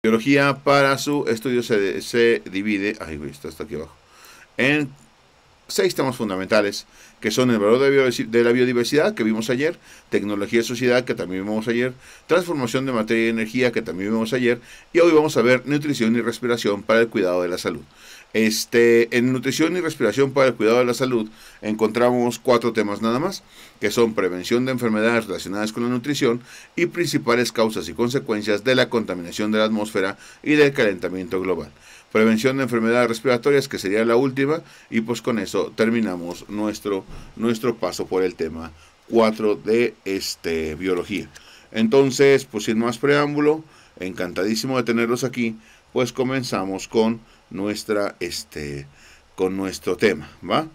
Biología para su estudio se, divide, está aquí abajo, en seis temas fundamentales, que son el valor de, la biodiversidad, que vimos ayer, tecnología y sociedad, que también vimos ayer, transformación de materia y energía, que también vimos ayer, y hoy vamos a ver nutrición y respiración para el cuidado de la salud. Este, en nutrición y respiración para el cuidado de la salud encontramos cuatro temas nada más, que son prevención de enfermedades relacionadas con la nutrición y principales causas y consecuencias de la contaminación de la atmósfera y del calentamiento global. Prevención de enfermedades respiratorias, que sería la última, y pues con eso terminamos nuestro, nuestro paso por el tema 4 de este, biología. Entonces, pues sin más preámbulo, encantadísimo de tenerlos aquí, pues comenzamos con nuestra, este, con nuestro tema, ¿va?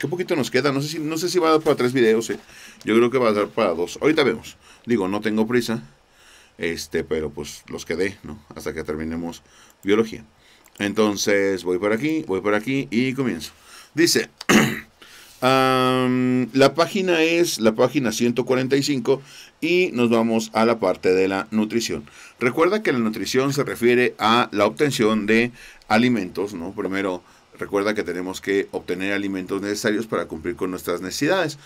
Qué poquito nos queda, no sé si, no sé si va a dar para tres videos, eh. yo creo que va a dar para dos, ahorita vemos, digo, no tengo prisa, este, pero pues los quedé, ¿no? Hasta que terminemos biología. Entonces, voy por aquí, voy por aquí y comienzo. Dice, la página es la página 145 y nos vamos a la parte de la nutrición. Recuerda que la nutrición se refiere a la obtención de alimentos, ¿no? Primero, recuerda que tenemos que obtener alimentos necesarios para cumplir con nuestras necesidades.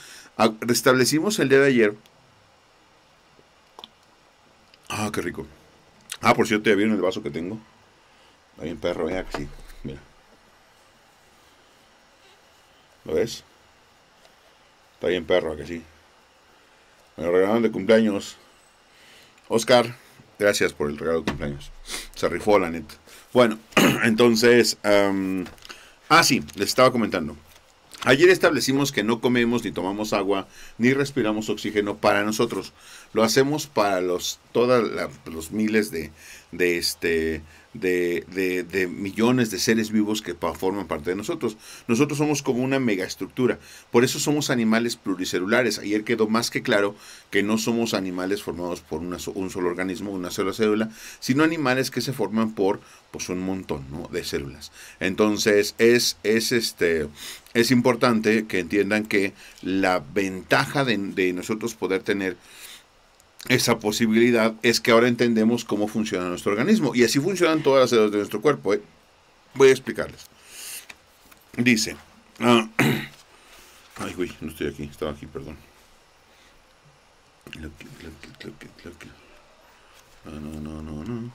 Restablecimos el día de ayer. Ah, qué rico. Ah, por cierto, ya vieron el vaso que tengo. Está bien perro, aquí que sí. Mira. ¿Lo ves? Está bien perro, ¿a que sí el regalo de cumpleaños. Oscar, gracias por el regalo de cumpleaños. Se rifó, la neta. Bueno, entonces. ah, sí, les estaba comentando. Ayer establecimos que no comemos, ni tomamos agua, ni respiramos oxígeno para nosotros lo hacemos para los todas los miles de, de este de, millones de seres vivos que forman parte de nosotros. Nosotros somos como una megaestructura. Por eso somos animales pluricelulares. Ayer quedó más que claro que no somos animales formados por un solo organismo, una sola célula, sino animales que se forman por pues, un montón de células. Entonces es, es, este, es importante que entiendan que la ventaja de nosotros poder tener esa posibilidad es que ahora entendemos cómo funciona nuestro organismo. Y así funcionan todas las células de nuestro cuerpo. ¿eh? Voy a explicarles. Dice. Ah, ay, güey, no estoy aquí, estaba aquí, perdón. no, no, no, no.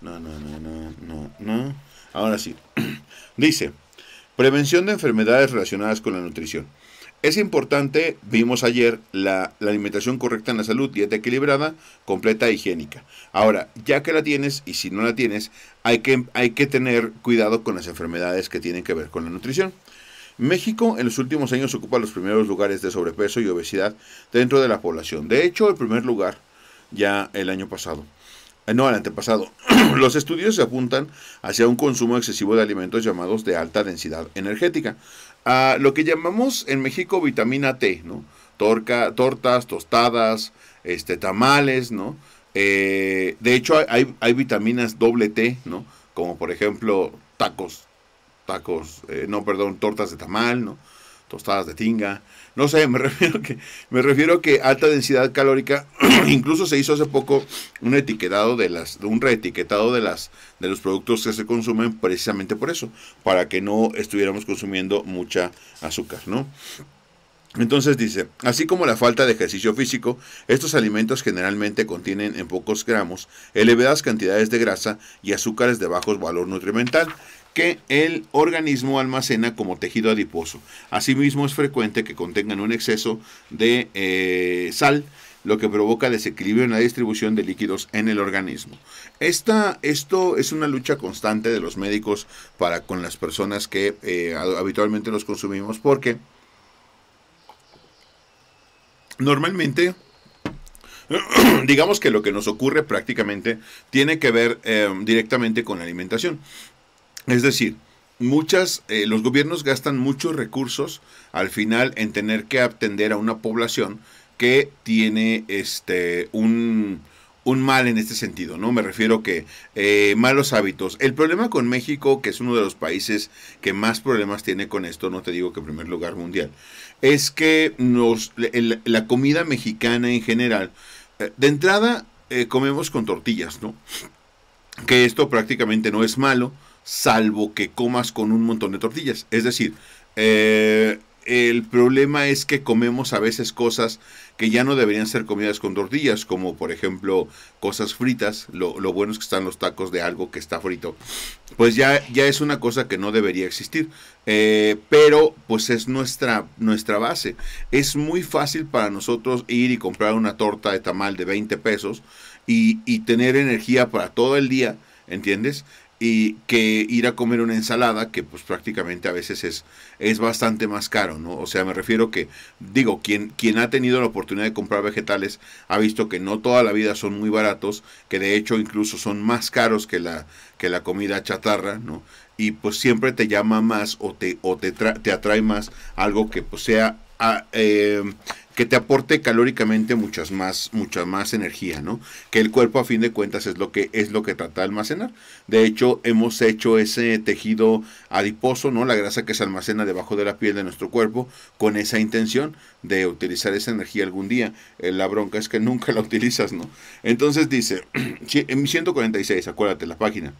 No, no, no, no, no, no. Ahora sí. Dice, prevención de enfermedades relacionadas con la nutrición. Es importante, vimos ayer, la, alimentación correcta en la salud, dieta equilibrada, completa e higiénica. Ahora, ya que la tienes y si no la tienes, hay que, hay que tener cuidado con las enfermedades que tienen que ver con la nutrición. México en los últimos años ocupa los primeros lugares de sobrepeso y obesidad dentro de la población. De hecho, el primer lugar ya el año pasado. Eh, no, el antepasado. Los estudios se apuntan hacia un consumo excesivo de alimentos llamados de alta densidad energética, a lo que llamamos en México vitamina T, ¿no? tortas, tostadas, este, tamales, ¿no? Eh, de hecho, hay, hay, vitaminas doble T, ¿no? Como por ejemplo tacos, tacos, eh, no, perdón, tortas de tamal, ¿no? Tostadas de tinga. No sé, me refiero que, me refiero que alta densidad calórica, incluso se hizo hace poco un etiquetado de las, un reetiquetado de las, de los productos que se consumen precisamente por eso, para que no estuviéramos consumiendo mucha azúcar, ¿no? Entonces dice, así como la falta de ejercicio físico, estos alimentos generalmente contienen en pocos gramos elevadas cantidades de grasa y azúcares de bajo valor nutrimental que el organismo almacena como tejido adiposo. Asimismo, es frecuente que contengan un exceso de eh, sal, lo que provoca desequilibrio en la distribución de líquidos en el organismo. esto es una lucha constante de los médicos para con las personas que eh, habitualmente los consumimos porque normalmente digamos que lo que nos ocurre prácticamente tiene que ver eh, directamente con la alimentación. Es decir, muchas, eh, los gobiernos gastan muchos recursos al final en tener que atender a una población que tiene este un, mal en este sentido, ¿no? Me refiero que eh, malos hábitos. El problema con México, que es uno de los países que más problemas tiene con esto, no te digo que en primer lugar mundial, es que nos, la comida mexicana en general, eh, de entrada comemos con tortillas, ¿no? Que esto prácticamente no es malo, salvo que comas con un montón de tortillas. Es decir, eh, el problema es que comemos a veces cosas que ya no deberían ser comidas con tortillas, como por ejemplo cosas fritas. Lo, bueno es que están los tacos de algo que está frito. Pues ya, ya es una cosa que no debería existir. Eh, pero pues es nuestra, nuestra base. Es muy fácil para nosotros ir y comprar una torta de tamal de 20 pesos y tener energía para todo el día. ¿Entiendes? y que ir a comer una ensalada que pues prácticamente a veces es, es bastante más caro, ¿no? O sea, me refiero que, digo, quien, quien ha tenido la oportunidad de comprar vegetales ha visto que no toda la vida son muy baratos, que de hecho incluso son más caros que la, que la comida chatarra, ¿no? Y pues siempre te llama más o te, o te, te atrae más algo que pues sea ah, eh, que te aporte calóricamente muchas más, mucha más energía, ¿no? Que el cuerpo a fin de cuentas es lo que es lo que trata de almacenar. De hecho, hemos hecho ese tejido adiposo, ¿no? La grasa que se almacena debajo de la piel de nuestro cuerpo con esa intención de utilizar esa energía algún día. Eh, la bronca es que nunca la utilizas, ¿no? Entonces dice, en 146, acuérdate la página.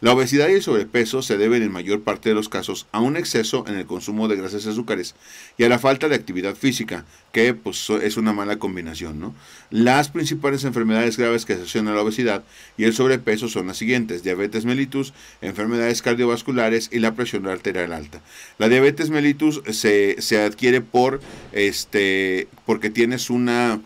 La obesidad y el sobrepeso se deben en mayor parte de los casos a un exceso en el consumo de grasas y azúcares y a la falta de actividad física que pues es una mala combinación, ¿no? Las principales enfermedades graves que asocian a la obesidad y el sobrepeso son las siguientes: diabetes mellitus, enfermedades cardiovasculares y la presión arterial alta. La diabetes mellitus se, se adquiere por este porque tienes una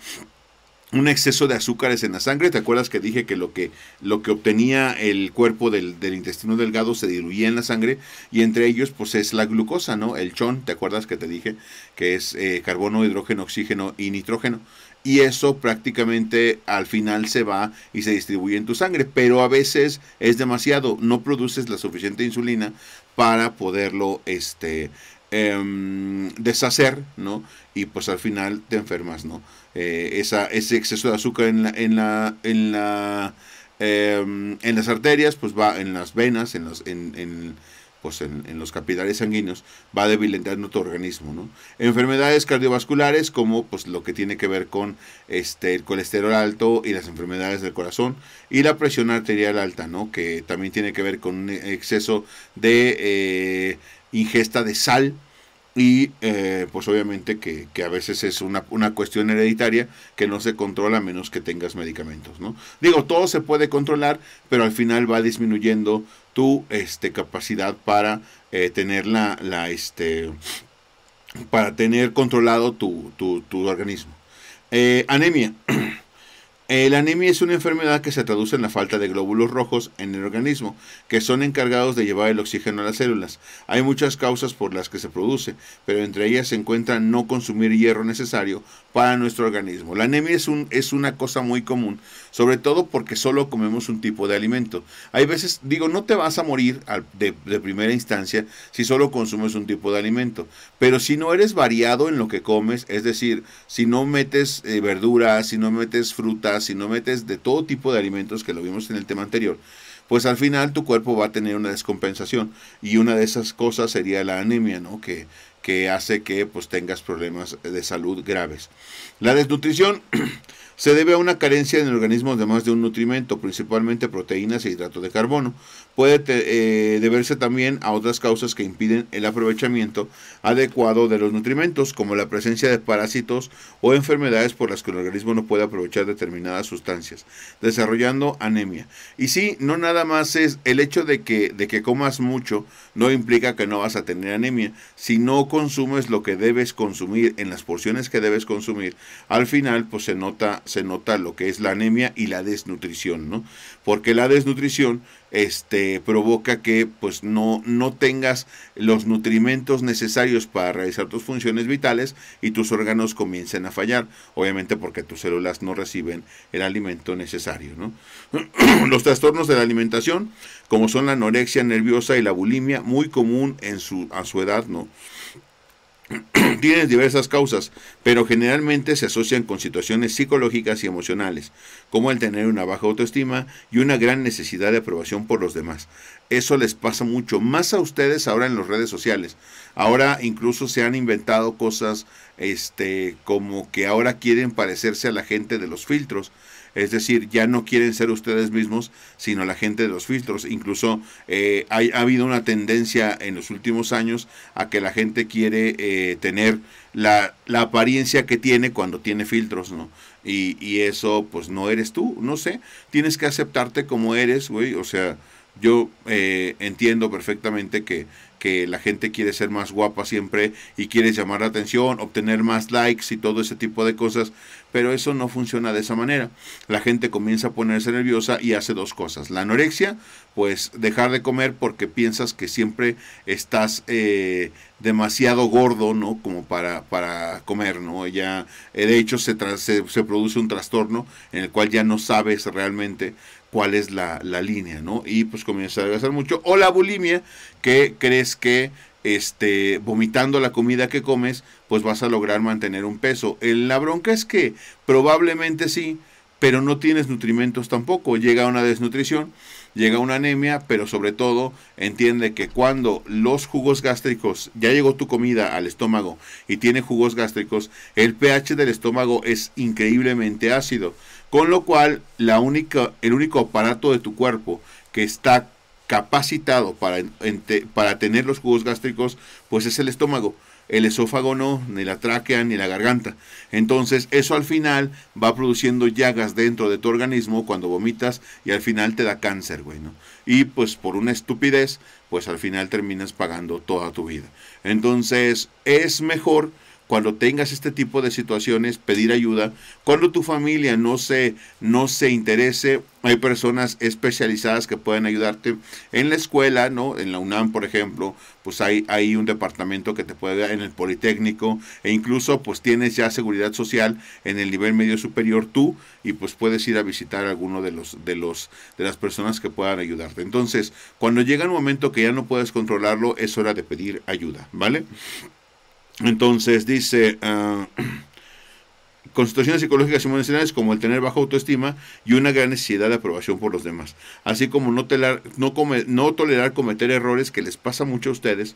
un exceso de azúcares en la sangre. ¿Te acuerdas que dije que lo que, lo que obtenía el cuerpo del, intestino delgado se diluía en la sangre? Y entre ellos, pues es la glucosa, ¿no? El chon, ¿te acuerdas que te dije? Que es eh, carbono, hidrógeno, oxígeno y nitrógeno. Y eso prácticamente al final se va y se distribuye en tu sangre. Pero a veces es demasiado. No produces la suficiente insulina para poderlo este, Em, deshacer, ¿no? Y pues al final te enfermas, ¿no? Eh, esa, ese exceso de azúcar en la, en la, en la em, en las arterias, pues va en las venas, en los, en, en pues en, los capilares sanguíneos, va debilitando tu organismo, ¿no? Enfermedades cardiovasculares, como pues lo que tiene que ver con este el colesterol alto y las enfermedades del corazón, y la presión arterial alta, ¿no? Que también tiene que ver con un exceso de eh, ingesta de sal y eh, pues obviamente que, a veces es una, una, cuestión hereditaria que no se controla a menos que tengas medicamentos, ¿no? Digo, todo se puede controlar, pero al final va disminuyendo tu este, capacidad para eh, tener la, la, este, para tener controlado tu, tu, organismo. Eh, anemia. La anemia es una enfermedad que se traduce en la falta de glóbulos rojos en el organismo, que son encargados de llevar el oxígeno a las células. Hay muchas causas por las que se produce, pero entre ellas se encuentra no consumir hierro necesario para nuestro organismo. La anemia es, un, es una cosa muy común, sobre todo porque solo comemos un tipo de alimento. Hay veces, digo, no te vas a morir de, primera instancia si solo consumes un tipo de alimento, pero si no eres variado en lo que comes, es decir, si no metes eh, verduras, si no metes frutas, si no metes de todo tipo de alimentos que lo vimos en el tema anterior, pues al final tu cuerpo va a tener una descompensación y una de esas cosas sería la anemia, ¿no? Que, que hace que pues tengas problemas de salud graves. La desnutrición Se debe a una carencia en el organismo de más de un nutrimento, principalmente proteínas e hidratos de carbono. Puede eh, deberse también a otras causas que impiden el aprovechamiento adecuado de los nutrimentos, como la presencia de parásitos o enfermedades por las que el organismo no puede aprovechar determinadas sustancias, desarrollando anemia. Y sí, no nada más es el hecho de que, de que comas mucho, no implica que no vas a tener anemia. Si no consumes lo que debes consumir en las porciones que debes consumir, al final pues se nota se nota lo que es la anemia y la desnutrición, ¿no? Porque la desnutrición este, provoca que pues no, no tengas los nutrimentos necesarios para realizar tus funciones vitales y tus órganos comiencen a fallar, obviamente porque tus células no reciben el alimento necesario. ¿no? los trastornos de la alimentación, como son la anorexia nerviosa y la bulimia, muy común en su, a su edad, ¿no? tienen diversas causas, pero generalmente se asocian con situaciones psicológicas y emocionales, como el tener una baja autoestima y una gran necesidad de aprobación por los demás. Eso les pasa mucho, más a ustedes ahora en las redes sociales. Ahora incluso se han inventado cosas este, como que ahora quieren parecerse a la gente de los filtros es decir, ya no quieren ser ustedes mismos, sino la gente de los filtros. Incluso eh, hay, ha habido una tendencia en los últimos años a que la gente quiere eh, tener la, la, apariencia que tiene cuando tiene filtros, ¿no? Y, y eso, pues no eres tú, no sé. Tienes que aceptarte como eres, güey. O sea, yo eh, entiendo perfectamente que que la gente quiere ser más guapa siempre y quiere llamar la atención, obtener más likes y todo ese tipo de cosas, pero eso no funciona de esa manera. La gente comienza a ponerse nerviosa y hace dos cosas. La anorexia, pues dejar de comer porque piensas que siempre estás eh, demasiado gordo, ¿no? Como para, para comer, ¿no? Ya, eh, de hecho, se, se, se produce un trastorno en el cual ya no sabes realmente cuál es la, línea, ¿no? Y pues comienza a adelgazar mucho. O la bulimia, que crees que este, vomitando la comida que comes, pues vas a lograr mantener un peso. El, la bronca es que probablemente sí, pero no tienes nutrimentos tampoco. Llega a una desnutrición llega una anemia, pero sobre todo entiende que cuando los jugos gástricos, ya llegó tu comida al estómago y tiene jugos gástricos, el pH del estómago es increíblemente ácido, con lo cual la única, el único aparato de tu cuerpo que está capacitado para, para tener los jugos gástricos, pues es el estómago el esófago no, ni la tráquea, ni la garganta. Entonces eso al final va produciendo llagas dentro de tu organismo cuando vomitas y al final te da cáncer, güey, Y pues por una estupidez, pues al final terminas pagando toda tu vida. Entonces es mejor cuando tengas este tipo de situaciones, pedir ayuda. Cuando tu familia no se, no se interese, hay personas especializadas que pueden ayudarte. En la escuela, ¿no? En la UNAM, por ejemplo, pues hay, hay un departamento que te puede en el Politécnico e incluso pues tienes ya seguridad social en el nivel medio superior tú y pues puedes ir a visitar alguno de los de los de las personas que puedan ayudarte. Entonces, cuando llega un momento que ya no puedes controlarlo, es hora de pedir ayuda, ¿vale? Entonces dice, ah, constituciones psicológicas y psicológicas emocionales como el tener baja autoestima y una gran necesidad de aprobación por los demás, así como no, no, no tolerar cometer errores que les pasa mucho a ustedes,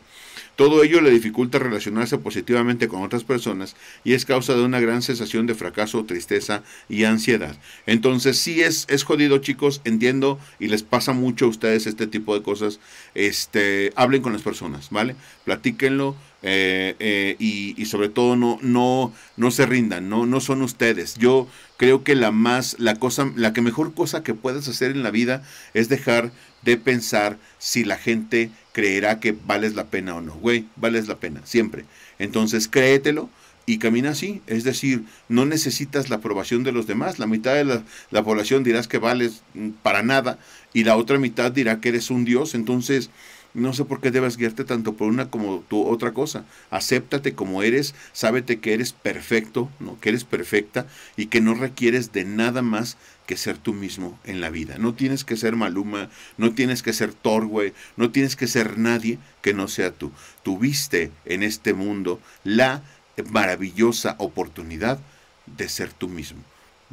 todo ello le dificulta relacionarse positivamente con otras personas y es causa de una gran sensación de fracaso, tristeza y ansiedad. Entonces sí es, es jodido chicos, entiendo y les pasa mucho a ustedes este tipo de cosas. Este, hablen con las personas, ¿vale? Platíquenlo eh, eh, y, sobre todo no, no, no se rindan, no, no son ustedes. Yo creo que la más, la cosa, la que mejor cosa que puedes hacer en la vida es dejar de pensar si la gente creerá que vales la pena o no. Güey, vales la pena, siempre. Entonces créetelo y camina así. Es decir, no necesitas la aprobación de los demás. La mitad de la, población dirás que vales mm, para nada y la otra mitad dirá que eres un dios. Entonces, no sé por qué debes guiarte tanto por una como tu otra cosa. Acéptate como eres, sábete que eres perfecto, ¿no? que eres perfecta y que no requieres de nada más que ser tú mismo en la vida. No tienes que ser Maluma, no tienes que ser Torwe, no tienes que ser nadie que no sea tú. Tuviste en este mundo la maravillosa oportunidad de ser tú mismo.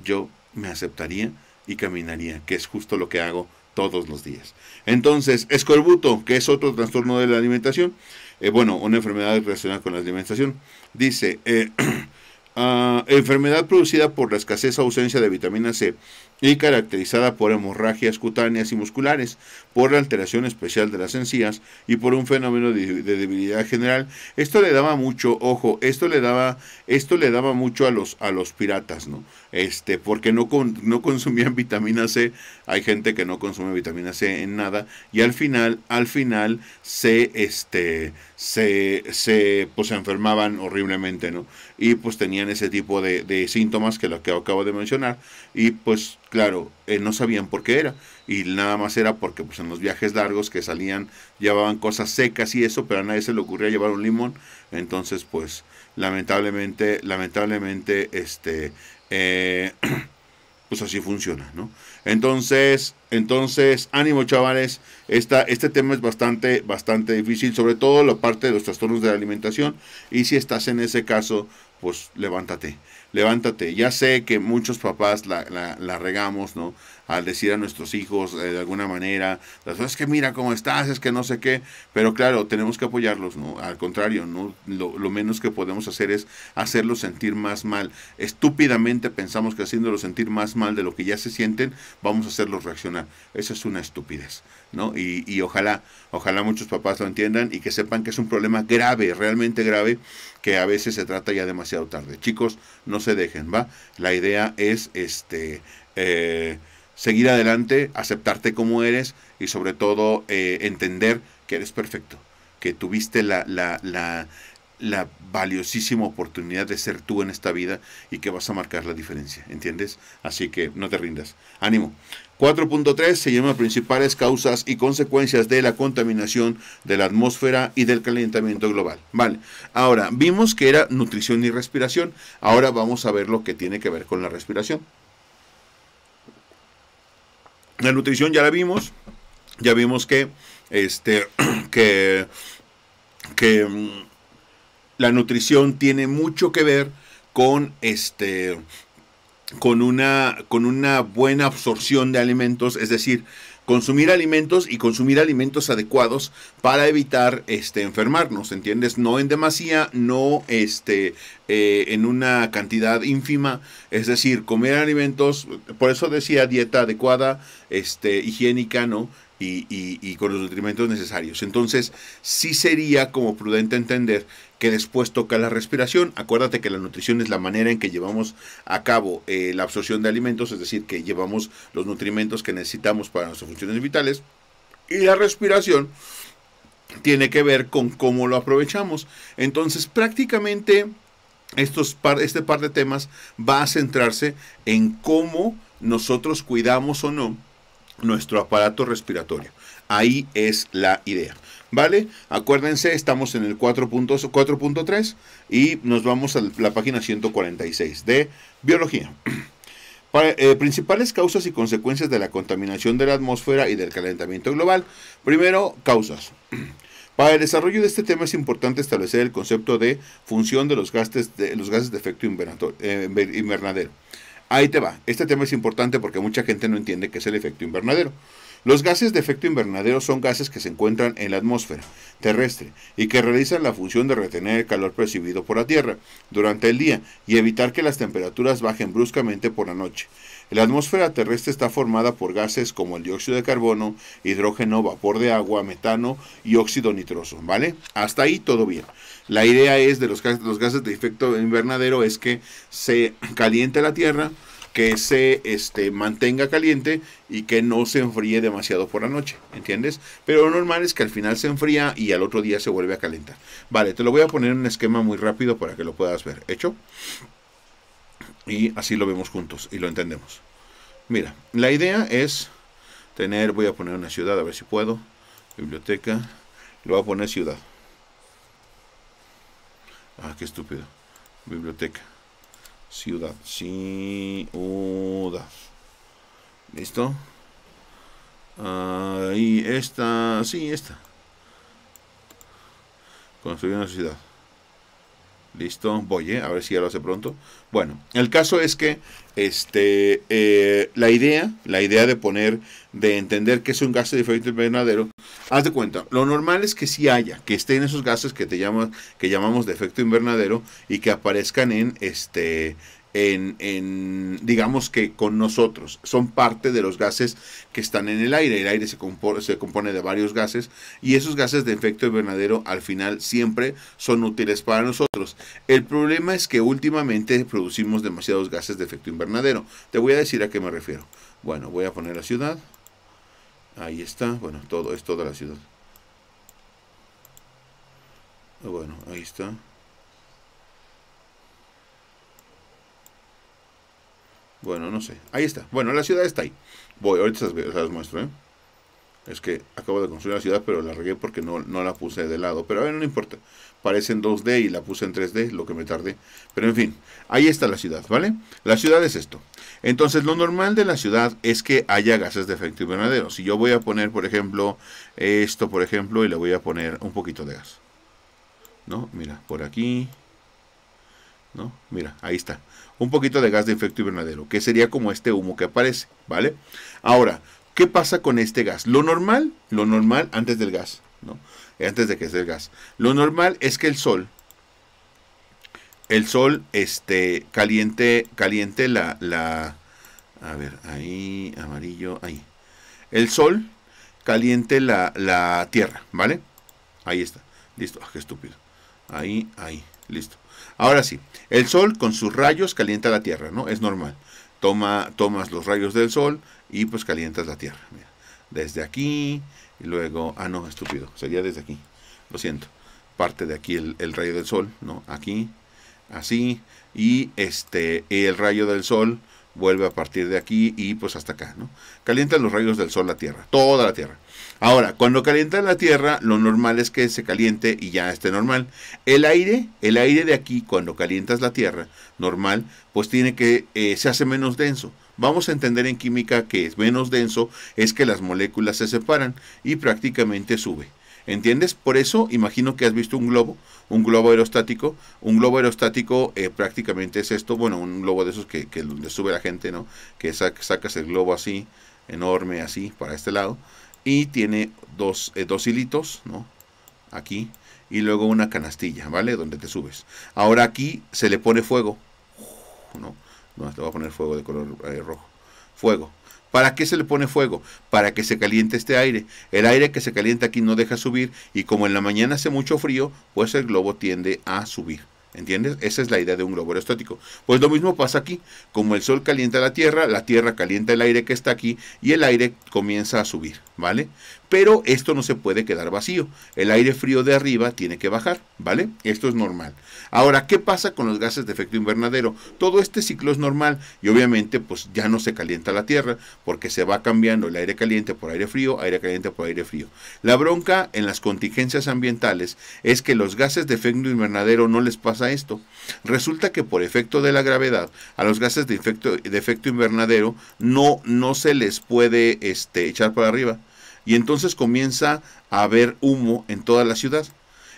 Yo me aceptaría y caminaría, que es justo lo que hago todos los días. Entonces, escorbuto, que es otro trastorno de la alimentación, eh, bueno, una enfermedad relacionada con la alimentación, dice, eh, ah, enfermedad producida por la escasez o ausencia de vitamina C y caracterizada por hemorragias cutáneas y musculares, por la alteración especial de las encías y por un fenómeno de, debilidad general. Esto le daba mucho, ojo, esto le daba, esto le daba mucho a los, a los piratas, ¿no? Este, porque no, no consumían vitamina C, hay gente que no consume vitamina C en nada, y al final, al final se, este, se, se, pues, enfermaban horriblemente, ¿no? Y pues tenían ese tipo de, síntomas que lo que acabo de mencionar. Y pues claro, eh, no sabían por qué era. Y nada más era porque pues en los viajes largos que salían llevaban cosas secas y eso, pero a nadie se le ocurría llevar un limón. Entonces pues lamentablemente, lamentablemente, este, eh, pues así funciona, ¿no? Entonces, entonces, ánimo chavales, esta, este tema es bastante, bastante difícil, sobre todo la parte de los trastornos de la alimentación. Y si estás en ese caso, pues levántate, levántate. Ya sé que muchos papás la, la, la regamos, ¿no? al decir a nuestros hijos eh, de alguna manera, las que mira cómo estás, es que no sé qué, pero claro, tenemos que apoyarlos, ¿no? Al contrario, ¿no? Lo, menos que podemos hacer es hacerlos sentir más mal. Estúpidamente pensamos que haciéndolos sentir más mal de lo que ya se sienten, vamos a hacerlos reaccionar. Esa es una estupidez, ¿no? Y, y ojalá, ojalá muchos papás lo entiendan y que sepan que es un problema grave, realmente grave, que a veces se trata ya demasiado tarde. Chicos, no se dejen, ¿va? La idea es, este, eh, seguir adelante, aceptarte como eres y sobre todo eh, entender que eres perfecto, que tuviste la, la, la, la, valiosísima oportunidad de ser tú en esta vida y que vas a marcar la diferencia, ¿entiendes? Así que no te rindas. Ánimo. 4.3 se llama principales causas y consecuencias de la contaminación de la atmósfera y del calentamiento global. Vale, ahora vimos que era nutrición y respiración, ahora vamos a ver lo que tiene que ver con la respiración. La nutrición ya la vimos, ya vimos que, este, que, que mm, la nutrición tiene mucho que ver con este con una, con una buena absorción de alimentos, es decir, consumir alimentos y consumir alimentos adecuados para evitar este, enfermarnos, ¿entiendes? No en demasía, no este, eh, en una cantidad ínfima, es decir, comer alimentos, por eso decía dieta adecuada, este, higiénica, ¿no? y, con los nutrimentos necesarios. Entonces, sí sería como prudente entender que después toca la respiración. Acuérdate que la nutrición es la manera en que llevamos a cabo eh, la absorción de alimentos, es decir, que llevamos los nutrimentos que necesitamos para nuestras funciones vitales. Y la respiración tiene que ver con cómo lo aprovechamos. Entonces, prácticamente estos este par de temas va a centrarse en cómo nosotros cuidamos o no nuestro aparato respiratorio. Ahí es la idea. ¿Vale? Acuérdense, estamos en el 4.3 y nos vamos a la página 146 de biología. Eh, principales causas y consecuencias de la contaminación de la atmósfera y del calentamiento global. Primero, causas. Para el desarrollo de este tema es importante establecer el concepto de función de los gases de, los gases de efecto invernadero. Eh, Ahí te va. Este tema es importante porque mucha gente no entiende qué es el efecto invernadero. Los gases de efecto invernadero son gases que se encuentran en la atmósfera terrestre y que realizan la función de retener el calor percibido por la Tierra durante el día y evitar que las temperaturas bajen bruscamente por la noche. La atmósfera terrestre está formada por gases como el dióxido de carbono, hidrógeno, vapor de agua, metano y óxido nitroso, ¿vale? Hasta ahí todo bien. La idea es de los, gases de efecto invernadero es que se caliente la Tierra, que se este, mantenga caliente y que no se enfríe demasiado por la noche, ¿entiendes? Pero lo normal es que al final se enfría y al otro día se vuelve a calentar. Vale, te lo voy a poner en un esquema muy rápido para que lo puedas ver. ¿Hecho? Y así lo vemos juntos y lo entendemos. Mira, la idea es tener, voy a poner una ciudad, a ver si puedo, biblioteca, lo voy a poner ciudad. Ah, qué estúpido. Biblioteca. Ciudad. Ciudad. ¿Listo? Ah, y esta. Sí, esta. Construir una ciudad. Listo, voy, eh, a ver si ya lo hace pronto. Bueno, el caso es que este, eh, la idea, la idea de poner, de entender que es un gas de efecto invernadero, haz de cuenta, lo normal es que sí haya, que estén esos gases que te que llamamos de efecto invernadero y que aparezcan en este en, digamos que con nosotros. Son parte de los gases que están en el aire. El aire se, compone, se compone de varios gases y esos gases de efecto invernadero al final siempre son útiles para nosotros. El problema es que últimamente producimos demasiados gases de efecto invernadero. Te voy a decir a qué me refiero. Bueno, voy a poner la ciudad. Ahí está. Bueno, todo es toda la ciudad. Bueno, ahí está. Bueno, no sé. Ahí está. Bueno, la ciudad está ahí. Voy, ahorita se las, muestro, ¿eh? Es que acabo de construir la ciudad, pero la regué porque no, no la puse de lado. Pero a ver, no importa. Parece en 2D y la puse en 3D, lo que me tardé. Pero en fin, ahí está la ciudad, ¿vale? La ciudad es esto. Entonces, lo normal de la ciudad es que haya gases de efecto invernadero. Si yo voy a poner, por ejemplo, esto, por ejemplo, y le voy a poner un poquito de gas. ¿No? Mira, por aquí, ¿no? Mira, ahí está. Un poquito de gas de efecto invernadero, que sería como este humo que aparece, ¿vale? Ahora, ¿qué pasa con este gas? Lo normal, lo normal antes del gas, ¿no? Antes de que sea el gas. Lo normal es que el sol, el sol, este, caliente, caliente la, la, a ver, ahí, amarillo, ahí. El sol caliente la, la tierra, ¿vale? Ahí está, listo, ah, qué estúpido. Ahí, ahí, listo. Ahora sí, el sol con sus rayos calienta la tierra, ¿no? Es normal. Toma, tomas los rayos del sol y pues calientas la tierra. Mira, desde aquí, y luego, ah, no, estúpido, sería desde aquí. Lo siento. Parte de aquí el, rayo del sol, ¿no? Aquí, así, y este, el rayo del sol vuelve a partir de aquí y pues hasta acá, ¿no? Calientan los rayos del sol la tierra, toda la tierra. Ahora, cuando calientas la tierra, lo normal es que se caliente y ya esté normal. El aire, el aire de aquí, cuando calientas la tierra, normal, pues tiene que, eh, se hace menos denso. Vamos a entender en química que es menos denso, es que las moléculas se separan y prácticamente sube. ¿Entiendes? Por eso imagino que has visto un globo, un globo aerostático. Un globo aerostático eh, prácticamente es esto, bueno, un globo de esos que, donde sube la gente, ¿no? Que sacas el globo así, enorme, así, para este lado y tiene dos, eh, dos hilitos, ¿no? Aquí, y luego una canastilla, ¿vale? Donde te subes. Ahora aquí se le pone fuego, ¿no? No, te voy a poner fuego de color eh, rojo. Fuego. ¿Para qué se le pone fuego? Para que se caliente este aire. El aire que se calienta aquí no deja subir y como en la mañana hace mucho frío, pues el globo tiende a subir. ¿Entiendes? Esa es la idea de un globo aerostático. Pues lo mismo pasa aquí. Como el Sol calienta la Tierra, la Tierra calienta el aire que está aquí y el aire comienza a subir, ¿vale? Pero esto no se puede quedar vacío. El aire frío de arriba tiene que bajar, ¿vale? Esto es normal. Ahora, ¿qué pasa con los gases de efecto invernadero? Todo este ciclo es normal y obviamente pues ya no se calienta la Tierra porque se va cambiando el aire caliente por aire frío, aire caliente por aire frío. La bronca en las contingencias ambientales es que los gases de efecto invernadero no les pasa esto. Resulta que por efecto de la gravedad, a los gases de efecto, invernadero no, no se les puede este, echar para arriba y entonces comienza a haber humo en toda la ciudad.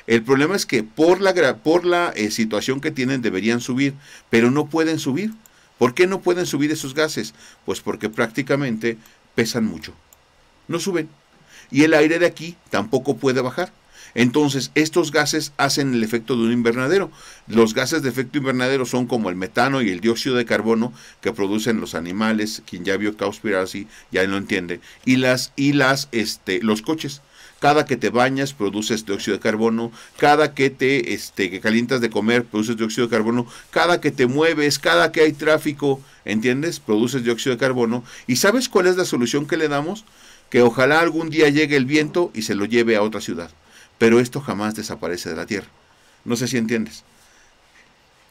El problema es que por la, por la eh, situación que tienen deberían subir, pero no pueden subir. ¿Por qué no pueden subir esos gases? Pues porque prácticamente pesan mucho. No suben. Y el aire de aquí tampoco puede bajar. Entonces, estos gases hacen el efecto de un invernadero. Los gases de efecto invernadero son como el metano y el dióxido de carbono que producen los animales, quien ya vio Cowspiracy ya lo entiende, y las y las este los coches cada que te bañas produces dióxido de carbono, cada que te este, que calientas de comer produces dióxido de carbono, cada que te mueves, cada que hay tráfico, ¿entiendes? Produces dióxido de carbono. ¿Y sabes cuál es la solución que le damos? Que ojalá algún día llegue el viento y se lo lleve a otra ciudad pero esto jamás desaparece de la Tierra. No sé si entiendes.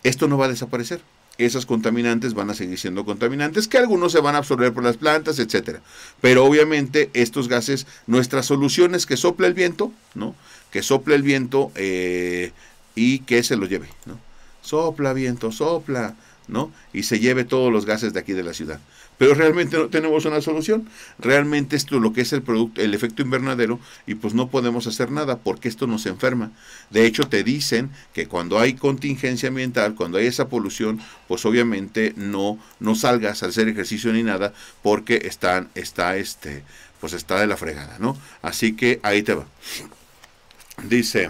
Esto no va a desaparecer. Esos contaminantes van a seguir siendo contaminantes, que algunos se van a absorber por las plantas, etcétera. Pero obviamente estos gases, nuestras soluciones que sopla el viento, ¿no? Que sopla el viento eh, y que se lo lleve, ¿no? Sopla viento, sopla, ¿no? Y se lleve todos los gases de aquí de la ciudad pero realmente no tenemos una solución. Realmente esto lo que es el producto, el efecto invernadero, y pues no podemos hacer nada porque esto nos enferma. De hecho, te dicen que cuando hay contingencia ambiental, cuando hay esa polución, pues obviamente no, no salgas a hacer ejercicio ni nada, porque están, está este, pues está de la fregada, ¿no? Así que ahí te va. Dice.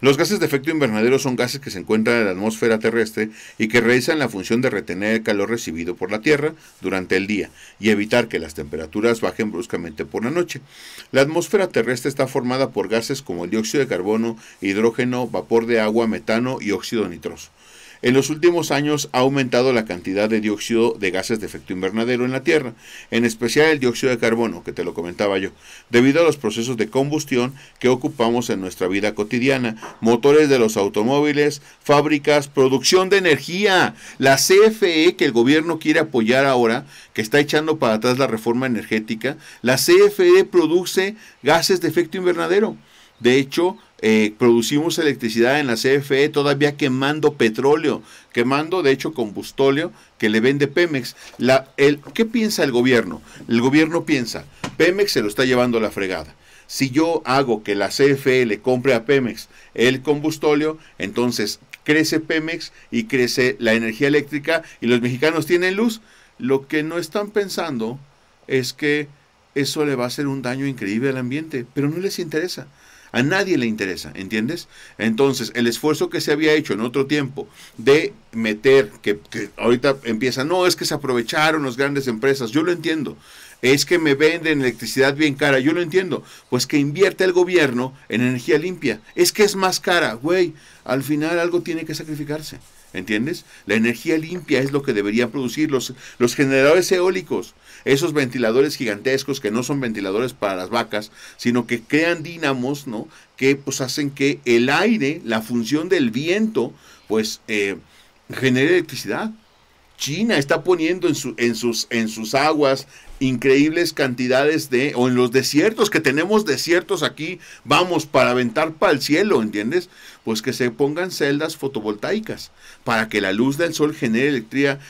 Los gases de efecto invernadero son gases que se encuentran en la atmósfera terrestre y que realizan la función de retener el calor recibido por la Tierra durante el día y evitar que las temperaturas bajen bruscamente por la noche. La atmósfera terrestre está formada por gases como el dióxido de carbono, hidrógeno, vapor de agua, metano y óxido nitroso. En los últimos años ha aumentado la cantidad de dióxido de gases de efecto invernadero en la Tierra, en especial el dióxido de carbono, que te lo comentaba yo, debido a los procesos de combustión que ocupamos en nuestra vida cotidiana, motores de los automóviles, fábricas, producción de energía. La CFE que el gobierno quiere apoyar ahora, que está echando para atrás la reforma energética, la CFE produce gases de efecto invernadero. De hecho, eh, producimos electricidad en la CFE todavía quemando petróleo, quemando de hecho combustóleo que le vende Pemex. La, el, ¿Qué piensa el gobierno? El gobierno piensa, Pemex se lo está llevando a la fregada. Si yo hago que la CFE le compre a Pemex el combustóleo, entonces crece Pemex y crece la energía eléctrica y los mexicanos tienen luz. Lo que no están pensando es que eso le va a hacer un daño increíble al ambiente, pero no les interesa. A nadie le interesa, ¿entiendes? Entonces, el esfuerzo que se había hecho en otro tiempo de meter, que, ahorita empieza, no, es que se aprovecharon las grandes empresas, yo lo entiendo es que me venden electricidad bien cara, yo lo entiendo, pues que invierte el gobierno en energía limpia, es que es más cara, güey, al final algo tiene que sacrificarse. ¿Entiendes? La energía limpia es lo que deberían producir los, generadores eólicos, esos ventiladores gigantescos que no son ventiladores para las vacas, sino que crean dínamos, ¿no? Que pues hacen que el aire, la función del viento, pues eh, genere electricidad. China está poniendo en, su, en, sus, en sus aguas increíbles cantidades de, o en los desiertos, que tenemos desiertos aquí, vamos para aventar para el cielo, ¿entiendes? Pues que se pongan celdas fotovoltaicas para que la luz del sol genere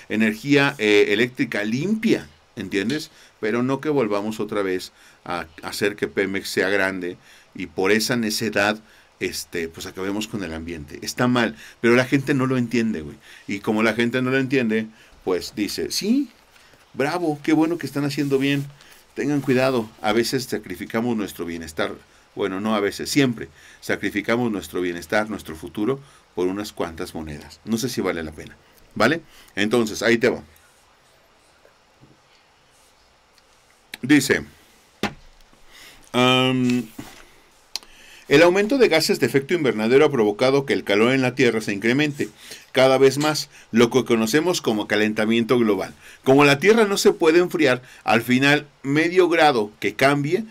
energía eh, eléctrica limpia, ¿entiendes? Pero no que volvamos otra vez a, hacer que Pemex sea grande y por esa necedad este, pues acabemos con el ambiente. Está mal, pero la gente no lo entiende, güey. Y como la gente no lo entiende, pues dice, sí, bravo, qué bueno que están haciendo bien. Tengan cuidado, a veces sacrificamos nuestro bienestar, bueno, no a veces, siempre sacrificamos nuestro bienestar, nuestro futuro, por unas cuantas monedas. No sé si vale la pena, ¿vale? Entonces, ahí te va. Dice, el aumento de gases de efecto invernadero ha provocado que el calor en la Tierra se incremente, cada vez más lo que conocemos como calentamiento global. Como la Tierra no se puede enfriar, al final medio grado que cambie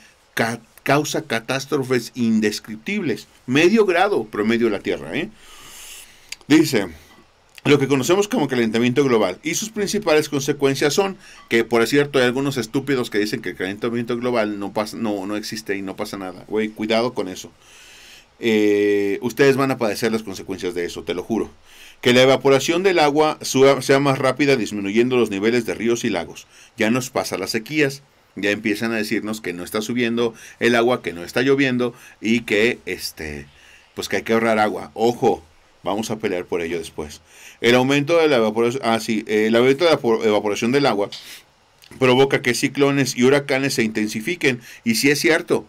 causa catástrofes indescriptibles. Medio grado promedio la Tierra. ¿eh? Dice, lo que conocemos como calentamiento global y sus principales consecuencias son que por cierto hay algunos estúpidos que dicen que el calentamiento global no pasa no no existe y no pasa nada cuidado con eso eh, ustedes van a padecer las consecuencias de eso te lo juro que la evaporación del agua sea más rápida disminuyendo los niveles de ríos y lagos. Ya nos pasa las sequías, ya empiezan a decirnos que no está subiendo el agua, que no está lloviendo y que este pues que hay que ahorrar agua. Ojo, vamos a pelear por ello después. El aumento de la evaporación, ah, del agua provoca que ciclones y huracanes se intensifiquen y si es cierto,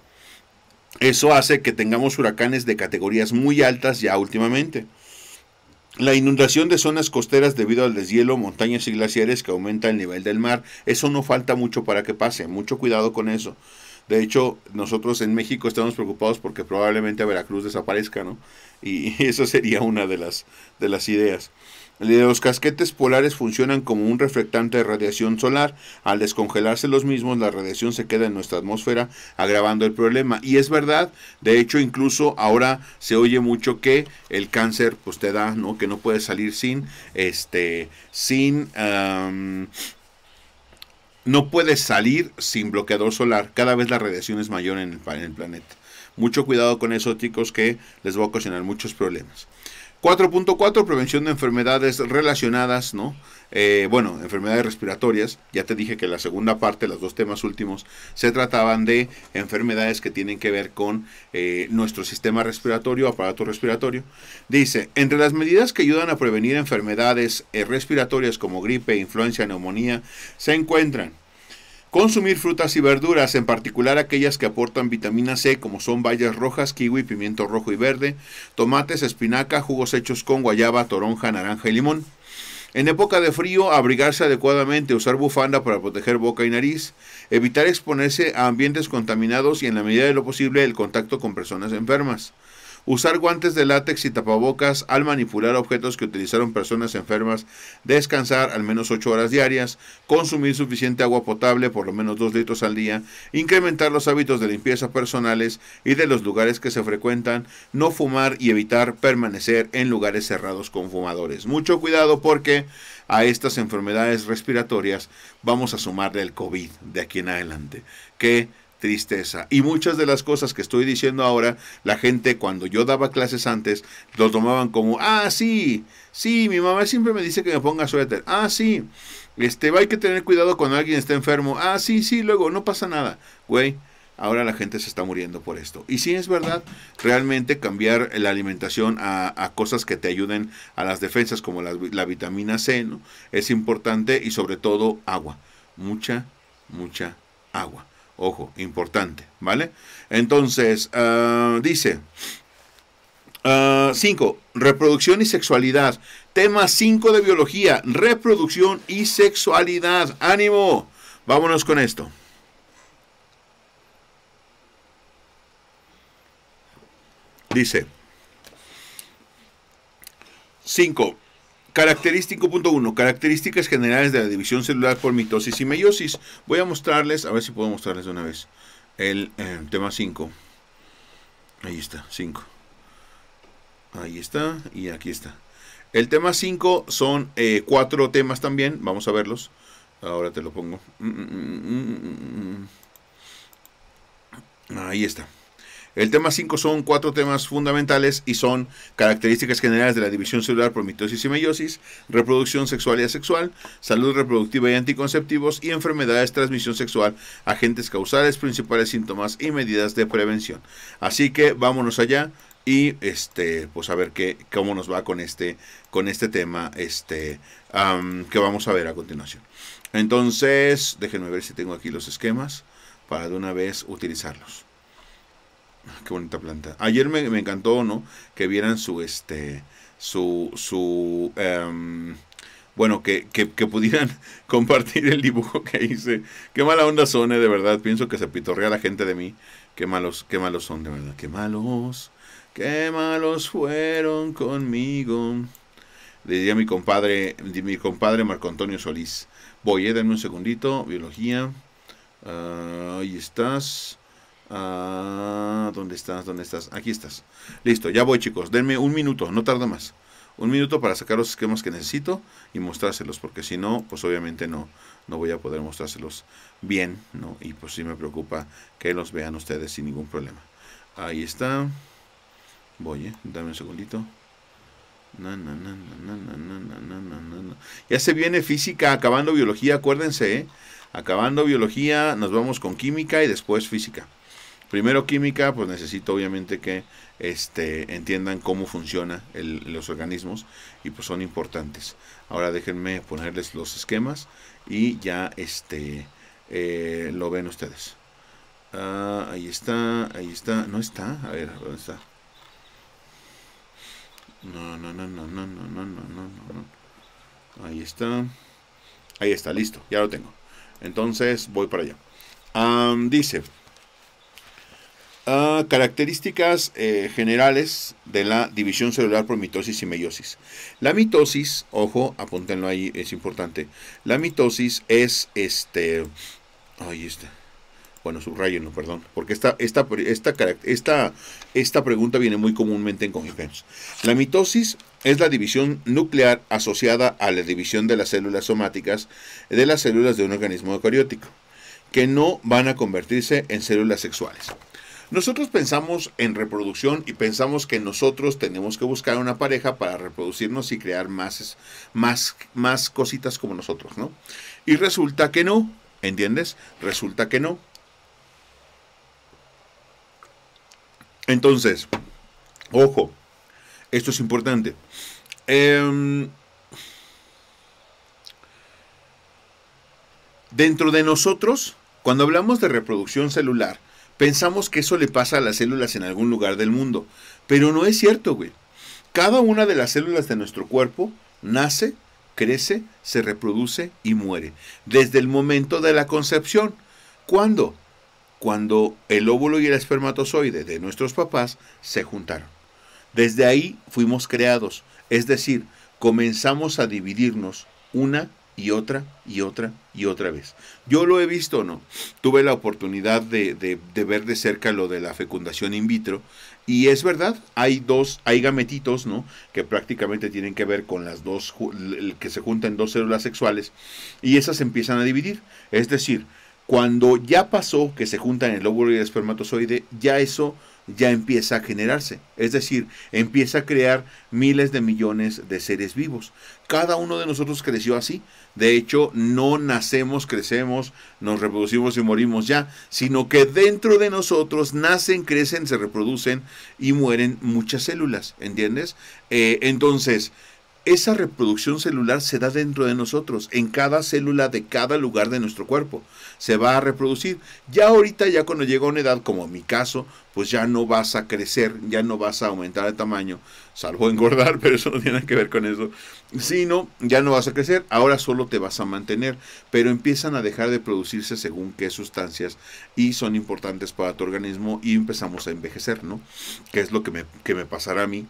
eso hace que tengamos huracanes de categorías muy altas ya últimamente. La inundación de zonas costeras debido al deshielo, montañas y glaciares que aumenta el nivel del mar, eso no falta mucho para que pase, mucho cuidado con eso. De hecho, nosotros en México estamos preocupados porque probablemente Veracruz desaparezca, ¿no? Y eso sería una de las, de las ideas. Los casquetes polares funcionan como un reflectante de radiación solar. Al descongelarse los mismos, la radiación se queda en nuestra atmósfera, agravando el problema. Y es verdad, de hecho, incluso ahora se oye mucho que el cáncer pues te da, ¿no? Que no puedes salir sin, este, sin... no puedes salir sin bloqueador solar. Cada vez la radiación es mayor en el, en el planeta. Mucho cuidado con eso, chicos, que les va a ocasionar muchos problemas. 4.4, prevención de enfermedades relacionadas, ¿no? Eh, bueno, enfermedades respiratorias. Ya te dije que la segunda parte, los dos temas últimos, se trataban de enfermedades que tienen que ver con eh, nuestro sistema respiratorio, aparato respiratorio. Dice, entre las medidas que ayudan a prevenir enfermedades eh, respiratorias como gripe, influenza, neumonía, se encuentran Consumir frutas y verduras, en particular aquellas que aportan vitamina C, como son bayas rojas, kiwi, pimiento rojo y verde, tomates, espinaca, jugos hechos con guayaba, toronja, naranja y limón. En época de frío, abrigarse adecuadamente, usar bufanda para proteger boca y nariz, evitar exponerse a ambientes contaminados y en la medida de lo posible el contacto con personas enfermas usar guantes de látex y tapabocas al manipular objetos que utilizaron personas enfermas, descansar al menos 8 horas diarias, consumir suficiente agua potable, por lo menos 2 litros al día, incrementar los hábitos de limpieza personales y de los lugares que se frecuentan, no fumar y evitar permanecer en lugares cerrados con fumadores. Mucho cuidado porque a estas enfermedades respiratorias vamos a sumarle el COVID de aquí en adelante, que tristeza. Y muchas de las cosas que estoy diciendo ahora, la gente cuando yo daba clases antes, lo tomaban como, ah, sí, sí, mi mamá siempre me dice que me ponga suéter, ah, sí, este, hay que tener cuidado cuando alguien está enfermo, ah, sí, sí, luego, no pasa nada, güey. Ahora la gente se está muriendo por esto. Y sí es verdad, realmente cambiar la alimentación a, cosas que te ayuden a las defensas, como la, vitamina C, es importante y sobre todo agua. Mucha, mucha agua. Ojo, importante, ¿vale? Entonces, ah, dice 5. Ah, reproducción y sexualidad. Tema 5 de biología, reproducción y sexualidad. Ánimo, vámonos con esto. Dice 5. Característico punto uno, características generales de la división celular por mitosis y meiosis. Voy a mostrarles, a ver si puedo mostrarles de una vez, el eh, tema 5. Ahí está, 5. Ahí está, y aquí está. El tema 5 son eh, cuatro temas también, vamos a verlos. Ahora te lo pongo. Mm, mm, mm, Ahí está. El tema 5 son cuatro temas fundamentales y son características generales de la división celular por mitosis y meiosis, reproducción sexual y asexual, salud reproductiva y anticonceptivos y enfermedades, transmisión sexual, agentes causales, principales síntomas y medidas de prevención. Así que vámonos allá y este pues a ver qué cómo nos va con este con este tema este que vamos a ver a continuación entonces déjenme ver si tengo aquí los esquemas para de una vez utilizarlos Qué bonita planta. Ayer me, encantó, ¿no? Que vieran su, este, su, su, em, bueno, que, que, pudieran compartir el dibujo que hice. Qué mala onda son, eh, de verdad. Pienso que se pitorrea la gente de mí. Qué malos, qué malos son, de verdad. Qué malos, qué malos fueron conmigo. Diría mi compadre, mi compadre Marco Antonio Solís. Voy, eh, un segundito. Biología. Ah, ahí estás. Ah, ¿dónde estás? ¿Dónde estás? Aquí estás. Listo, ya voy chicos. Denme un minuto, no tarda más. Un minuto para sacar los esquemas que necesito y mostrárselos, porque si no, pues obviamente no, no voy a poder mostrárselos bien, ¿no? Y pues si me preocupa que los vean ustedes sin ningún problema. Ahí está. Voy, Dame un segundito. ya se viene física, acabando biología, acuérdense, ¿eh? Acabando biología, nos vamos con química y después física. Primero química, pues necesito obviamente que este, entiendan cómo funcionan los organismos y pues son importantes. Ahora déjenme ponerles los esquemas y ya este, eh, lo ven ustedes. Ah, ahí está, ahí está, no está, a ver, ¿dónde está? No, no, no, no, no, no, no, no, no, Ahí está. Ahí está, listo, ya lo tengo. Entonces voy para allá. dice, características eh, generales de la división celular por mitosis y meiosis. La mitosis, ojo, apúntenlo ahí, es importante. La mitosis es este. Ahí está. Bueno, subrayenlo, perdón. Porque esta, esta, esta, esta, esta pregunta viene muy comúnmente en conjugados. La mitosis es la división nuclear asociada a la división de las células somáticas de las células de un organismo eucariótico, que no van a convertirse en células sexuales. Nosotros pensamos en reproducción y pensamos que nosotros tenemos que buscar una pareja para reproducirnos y crear más, más, más cositas como nosotros, ¿no? Y resulta que no, ¿entiendes? Resulta que no. Entonces, ojo, esto es importante. Em, dentro de nosotros, cuando hablamos de reproducción celular, Pensamos que eso le pasa a las células en algún lugar del mundo, pero no es cierto, güey. Cada una de las células de nuestro cuerpo nace, crece, se reproduce y muere, desde el momento de la concepción. ¿Cuándo? Cuando el óvulo y el espermatozoide de nuestros papás se juntaron. Desde ahí fuimos creados, es decir, comenzamos a dividirnos una y otra y otra y otra vez. Yo lo he visto, ¿no? Tuve la oportunidad de, de, ver de cerca lo de la fecundación in vitro y es verdad, hay dos, hay gametitos, ¿no? Que prácticamente tienen que ver con las dos, que se juntan dos células sexuales y esas se empiezan a dividir. Es decir, cuando ya pasó que se juntan el óvulo y el espermatozoide, ya eso ya empieza a generarse. Es decir, empieza a crear miles de millones de seres vivos. Cada uno de nosotros creció así. De hecho, no nacemos, crecemos, nos reproducimos y morimos ya, sino que dentro de nosotros nacen, crecen, se reproducen y mueren muchas células, ¿entiendes? Eh, entonces, esa reproducción celular se da dentro de nosotros, en cada célula de cada lugar de nuestro cuerpo. Se va a reproducir. Ya ahorita, ya cuando llega una edad, como en mi caso, pues ya no vas a crecer, ya no vas a aumentar de tamaño, salvo engordar, pero eso no tiene nada que ver con eso. Sino, ya no vas a crecer, ahora solo te vas a mantener, pero empiezan a dejar de producirse según qué sustancias y son importantes para tu organismo y empezamos a envejecer, ¿no? Que es lo que me, que me pasará a mí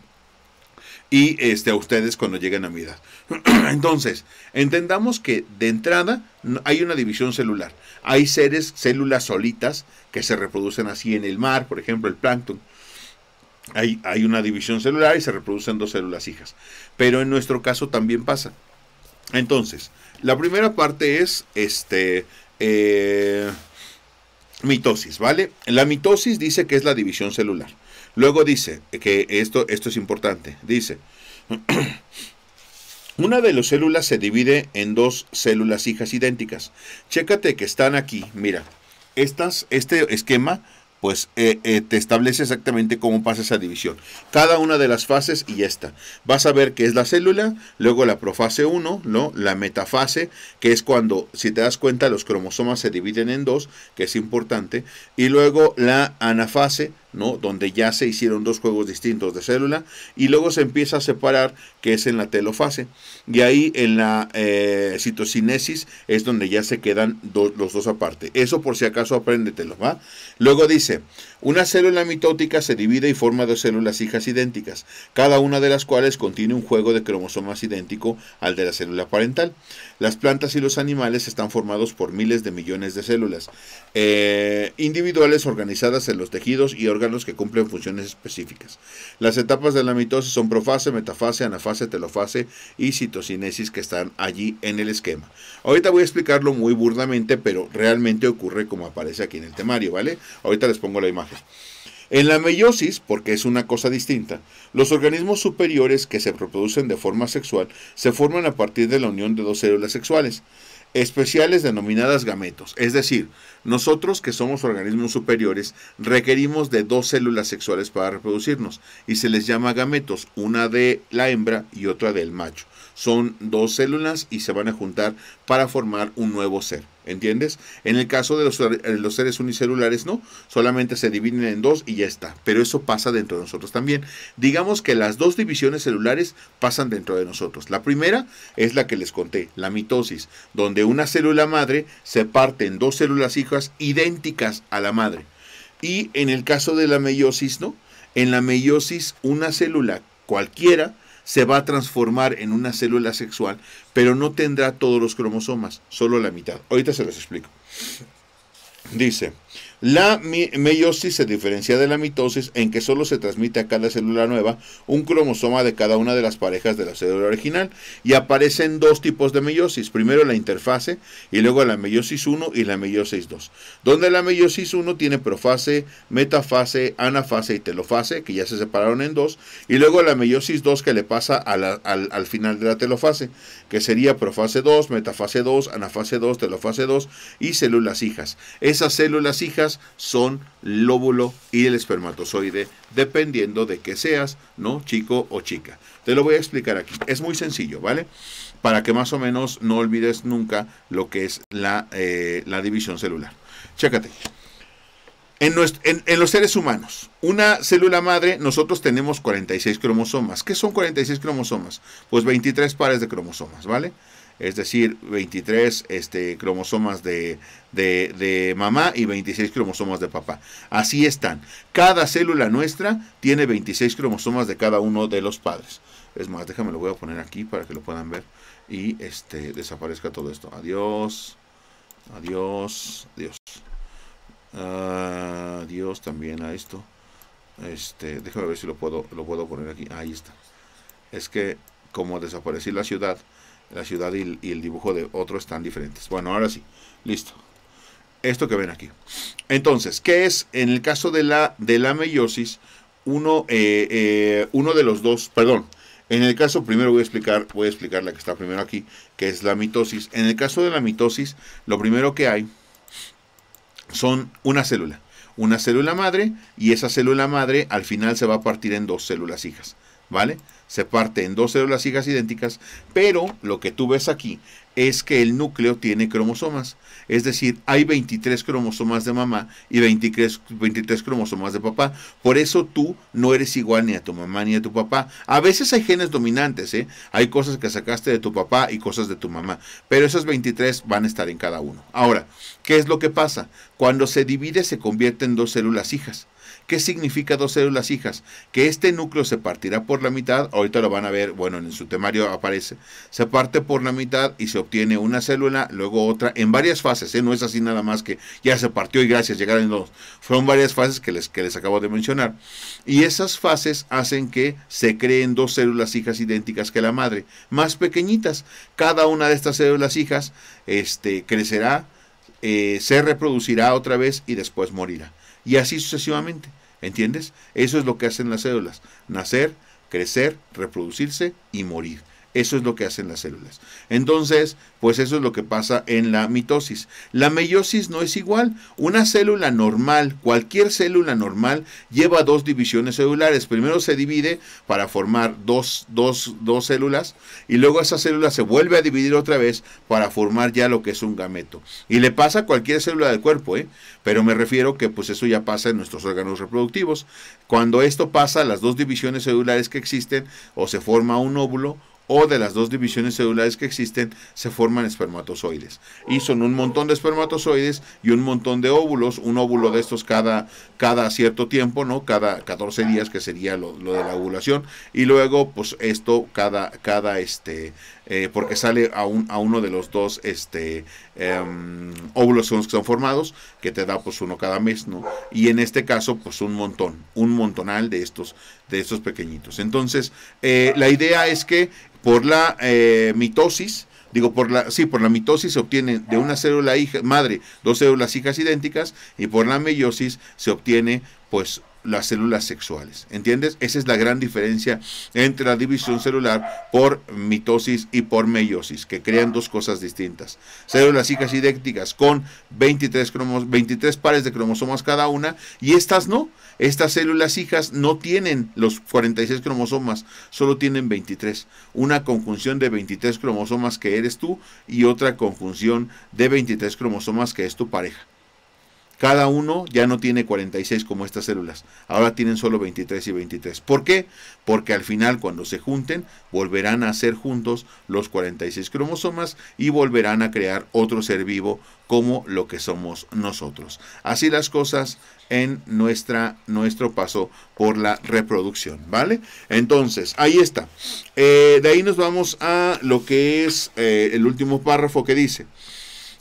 y este, a ustedes cuando lleguen a mi edad. Entonces, entendamos que de entrada hay una división celular. Hay seres, células solitas que se reproducen así en el mar, por ejemplo, el plancton. Hay, hay una división celular y se reproducen dos células hijas. Pero en nuestro caso también pasa. Entonces, la primera parte es este, eh, mitosis, ¿vale? La mitosis dice que es la división celular. Luego dice, que esto, esto es importante, dice, una de las células se divide en dos células hijas idénticas. Chécate que están aquí, mira, estas, este esquema pues eh, eh, te establece exactamente cómo pasa esa división. Cada una de las fases y esta. Vas a ver que es la célula, luego la profase 1, ¿no? la metafase, que es cuando, si te das cuenta, los cromosomas se dividen en dos, que es importante, y luego la anafase, ¿no? Donde ya se hicieron dos juegos distintos de célula y luego se empieza a separar, que es en la telofase. Y ahí en la eh, citocinesis es donde ya se quedan los dos aparte. Eso por si acaso apréndetelo, ¿va? Luego dice, una célula mitótica se divide y forma dos células hijas idénticas, cada una de las cuales contiene un juego de cromosomas idéntico al de la célula parental. Las plantas y los animales están formados por miles de millones de células eh, individuales organizadas en los tejidos y órganos que cumplen funciones específicas. Las etapas de la mitosis son profase, metafase, anafase, telofase y citocinesis que están allí en el esquema. Ahorita voy a explicarlo muy burdamente, pero realmente ocurre como aparece aquí en el temario, ¿vale? Ahorita les pongo la imagen. En la meiosis, porque es una cosa distinta, los organismos superiores que se reproducen de forma sexual se forman a partir de la unión de dos células sexuales especiales denominadas gametos. Es decir, nosotros que somos organismos superiores requerimos de dos células sexuales para reproducirnos y se les llama gametos, una de la hembra y otra del macho. Son dos células y se van a juntar para formar un nuevo ser. ¿entiendes? En el caso de eh, los, seres unicelulares, no, solamente se dividen en dos y ya está, pero eso pasa dentro de nosotros también. Digamos que las dos divisiones celulares pasan dentro de nosotros. La primera es la que les conté, la mitosis, donde una célula madre se parte en dos células hijas idénticas a la madre. Y en el caso de la meiosis, ¿no? En la meiosis, una célula cualquiera, se va a transformar en una célula sexual, pero no tendrá todos los cromosomas, solo la mitad. Ahorita se los explico. Dice, la meiosis se diferencia de la mitosis en que solo se transmite a cada célula nueva un cromosoma de cada una de las parejas de la célula original y aparecen dos tipos de meiosis, primero la interfase y luego la meiosis 1 y la meiosis 2, donde la meiosis 1 tiene profase, metafase, anafase y telofase, que ya se separaron en dos, y luego la meiosis 2 que le pasa al, al final de la telofase, que sería profase 2, metafase 2, anafase 2, telofase 2 y células hijas. Esas células hijas son son lóbulo y el espermatozoide, dependiendo de que seas, ¿no? Chico o chica. Te lo voy a explicar aquí. Es muy sencillo, ¿vale? Para que más o menos no olvides nunca lo que es la, eh, división celular. Chécate. En, en, en, los seres humanos, una célula madre, nosotros tenemos 46 cromosomas. ¿Qué son 46 cromosomas? Pues 23 pares de cromosomas, ¿vale? es decir, 23 este, cromosomas de, de, de, mamá y 26 cromosomas de papá. Así están. Cada célula nuestra tiene 26 cromosomas de cada uno de los padres. Es más, déjame lo voy a poner aquí para que lo puedan ver y este, desaparezca todo esto. Adiós, adiós, adiós. Ah, adiós también a esto. Este, déjame ver si lo puedo, lo puedo poner aquí. Ahí está. Es que como desaparecí la ciudad, la ciudad y, el dibujo de otro están diferentes. Bueno, ahora sí, listo. Esto que ven aquí. Entonces, ¿qué es? En el caso de la, de la meiosis, uno, eh, eh, uno de los dos, perdón, en el caso, primero voy a explicar, voy a explicar la que está primero aquí, que es la mitosis. En el caso de la mitosis, lo primero que hay son una célula. Una célula madre, y esa célula madre al final se va a partir en dos células hijas. ¿vale? Se parte en dos células hijas idénticas, pero lo que tú ves aquí es que el núcleo tiene cromosomas. Es decir, hay 23 cromosomas de mamá y 23, 23, cromosomas de papá. Por eso tú no eres igual ni a tu mamá ni a tu papá. A veces hay genes dominantes, ¿eh? Hay cosas que sacaste de tu papá y cosas de tu mamá. Pero esas 23 van a estar en cada uno. Ahora, ¿qué es lo que pasa? Cuando se divide se convierte en dos células hijas. ¿Qué significa dos células hijas? Que este núcleo se partirá por la mitad, ahorita lo van a ver, bueno, en su temario aparece, se parte por la mitad y se obtiene una célula, luego otra, en varias fases, ¿eh? no es así nada más que ya se partió y gracias, llegaron dos. Fueron varias fases que les, les acabo de mencionar. Y esas fases hacen que se creen dos células hijas idénticas que la madre, más pequeñitas. Cada una de estas células hijas este, crecerá, eh, se reproducirá otra vez y después morirá y así sucesivamente. ¿Entiendes? Eso es lo que hacen las células. Nacer, crecer, reproducirse y morir. Eso es lo que hacen las células. Entonces, pues eso es lo que pasa en la mitosis. La meiosis no es igual. Una célula normal, cualquier célula normal, lleva dos divisiones celulares. Primero se divide para formar dos, dos, dos células y luego esa célula se vuelve a dividir otra vez para formar ya lo que es un gameto. Y le pasa a cualquier célula del cuerpo, ¿eh? pero me refiero que pues eso ya pasa en nuestros órganos reproductivos. Cuando esto pasa, las dos divisiones celulares que existen o se forma un óvulo o de las dos divisiones celulares que existen se forman espermatozoides. Y son un montón de espermatozoides y un montón de óvulos, un óvulo de estos cada, cada cierto tiempo, ¿no? Cada 14 días que sería lo, lo de la ovulación. Y luego, pues esto cada, cada este, eh, porque sale a, un, a uno de los dos este, em, óvulos que son formados, que te da pues uno cada mes, ¿no? Y en este caso, pues un montón, un montonal de estos, de estos pequeñitos. Entonces, eh, la idea es que por la eh, mitosis, digo, por la, sí, por la mitosis se obtienen de una célula hija, madre dos células hijas idénticas y por la meiosis se obtiene pues las células sexuales. ¿Entiendes? Esa es la gran diferencia entre la división celular por mitosis y por meiosis, que crean dos cosas distintas. Células hijas idénticas con 23, cromos, 23 pares de cromosomas cada una y estas no. Estas células hijas no tienen los 46 cromosomas, solo tienen 23. Una conjunción de 23 cromosomas que eres tú y otra conjunción de 23 cromosomas que es tu pareja. Cada uno ya no tiene 46 como estas células, ahora tienen solo 23 y 23. ¿Por qué? Porque al final cuando se junten volverán a ser juntos los 46 cromosomas y volverán a crear otro ser vivo como lo que somos nosotros. Así las cosas en nuestra, nuestro paso por la reproducción, ¿vale? Entonces, ahí está. Eh, de ahí nos vamos a lo que es eh, el último párrafo que dice,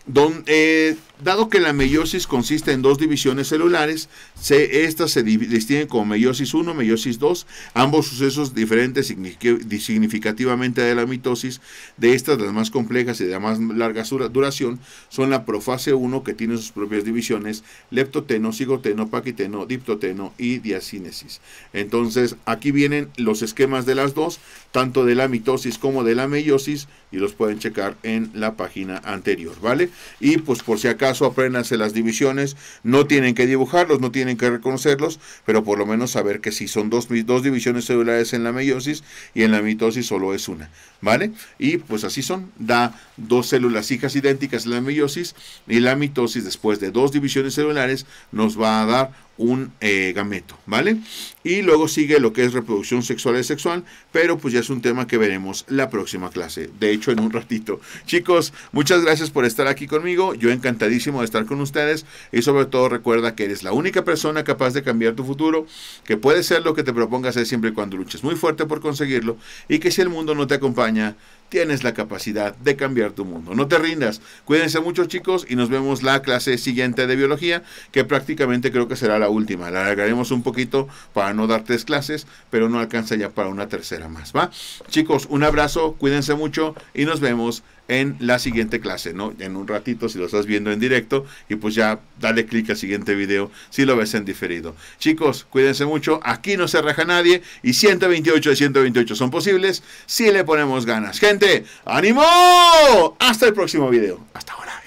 donde, eh, Dado que la meiosis consiste en dos divisiones celulares, se, estas se distinguen como meiosis 1, meiosis 2, ambos sucesos diferentes significativamente de la mitosis, de estas las más complejas y de más larga duración, son la profase 1 que tiene sus propias divisiones, leptoteno, cigoteno, paquiteno, diptoteno y diacinesis. Entonces, aquí vienen los esquemas de las dos, tanto de la mitosis como de la meiosis, y los pueden checar en la página anterior, ¿vale? Y pues por si acaso, caso en las divisiones, no tienen que dibujarlos, no tienen que reconocerlos, pero por lo menos saber que si son dos, dos divisiones celulares en la meiosis y en la mitosis solo es una, ¿vale? Y pues así son, da dos células hijas idénticas en la meiosis y la mitosis después de dos divisiones celulares nos va a dar un eh, gameto, ¿vale? Y luego sigue lo que es reproducción sexual y sexual, pero pues ya es un tema que veremos la próxima clase, de hecho en un ratito. Chicos, muchas gracias por estar aquí conmigo, yo encantadísimo de estar con ustedes y sobre todo recuerda que eres la única persona capaz de cambiar tu futuro, que puede ser lo que te propongas hacer siempre y cuando luches muy fuerte por conseguirlo y que si el mundo no te acompaña, tienes la capacidad de cambiar tu mundo. No te rindas. Cuídense mucho chicos y nos vemos la clase siguiente de biología, que prácticamente creo que será la última. La alargaremos un poquito para no dar tres clases, pero no alcanza ya para una tercera más, ¿va? Chicos, un abrazo, cuídense mucho y nos vemos en la siguiente clase, ¿no? En un ratito, si lo estás viendo en directo, y pues ya dale clic al siguiente video si lo ves en diferido. Chicos, cuídense mucho, aquí no se raja nadie, y 128 de 128 son posibles si le ponemos ganas. Gente, ánimo, hasta el próximo video, hasta ahora.